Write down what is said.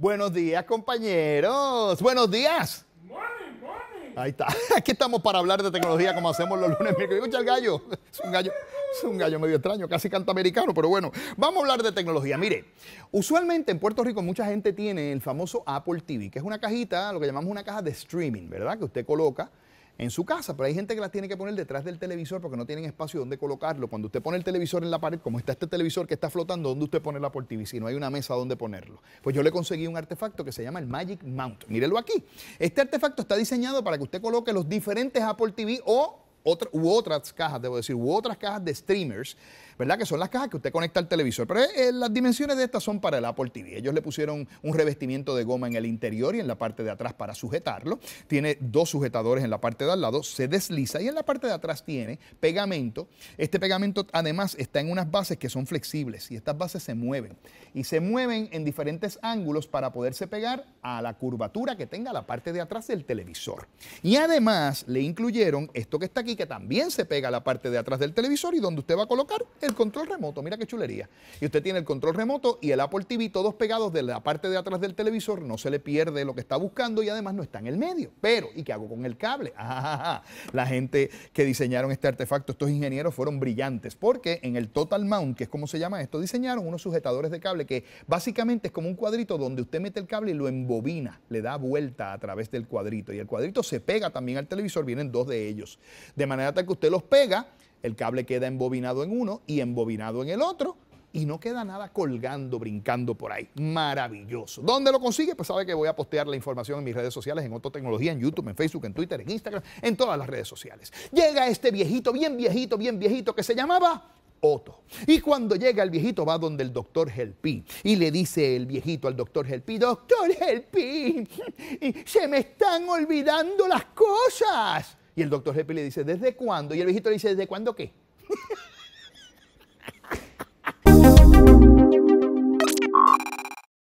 Buenos días, compañeros. Buenos días. Morning, morning. Ahí está. Aquí estamos para hablar de tecnología como hacemos los lunes. Escucha el gallo. Es un gallo, es un gallo medio extraño, casi canta americano, pero bueno. Vamos a hablar de tecnología. Mire, usualmente en Puerto Rico mucha gente tiene el famoso Apple TV, que es una cajita, lo que llamamos una caja de streaming, ¿verdad? Que usted coloca en su casa, pero hay gente que las tiene que poner detrás del televisor porque no tienen espacio donde colocarlo. Cuando usted pone el televisor en la pared, como está este televisor que está flotando, ¿dónde usted pone la Apple TV? Si no hay una mesa donde ponerlo. Pues yo le conseguí un artefacto que se llama el Magic Mount. Mírelo aquí. Este artefacto está diseñado para que usted coloque los diferentes Apple TV o u otras cajas, debo decir, u otras cajas de streamers, ¿verdad? Que son las cajas que usted conecta al televisor. Pero eh, eh, las dimensiones de estas son para el Apple TV. Ellos le pusieron un revestimiento de goma en el interior y en la parte de atrás para sujetarlo. Tiene dos sujetadores en la parte de al lado, se desliza y en la parte de atrás tiene pegamento. Este pegamento además está en unas bases que son flexibles y estas bases se mueven y se mueven en diferentes ángulos para poderse pegar a la curvatura que tenga la parte de atrás del televisor. Y además le incluyeron esto que está aquí que también se pega a la parte de atrás del televisor y donde usted va a colocar el control remoto. Mira qué chulería. Y usted tiene el control remoto y el Apple TV todos pegados de la parte de atrás del televisor, no se le pierde lo que está buscando y además no está en el medio. Pero, ¿y qué hago con el cable? Ah, la gente que diseñaron este artefacto, estos ingenieros fueron brillantes porque en el Total Mount, que es como se llama esto, diseñaron unos sujetadores de cable que básicamente es como un cuadrito donde usted mete el cable y lo embobina, le da vuelta a través del cuadrito y el cuadrito se pega también al televisor, vienen dos de ellos. De manera tal que usted los pega, el cable queda embobinado en uno y embobinado en el otro y no queda nada colgando, brincando por ahí. Maravilloso. ¿Dónde lo consigue? Pues sabe que voy a postear la información en mis redes sociales, en Otto Tecnología, en YouTube, en Facebook, en Twitter, en Instagram, en todas las redes sociales. Llega este viejito, bien viejito, bien viejito, que se llamaba Otto. Y cuando llega el viejito va donde el doctor Helpi y le dice el viejito al doctor Helpi, doctor Helpi, se me están olvidando las cosas. Y el doctor Hepi le dice, ¿desde cuándo? Y el viejito le dice, ¿desde cuándo qué?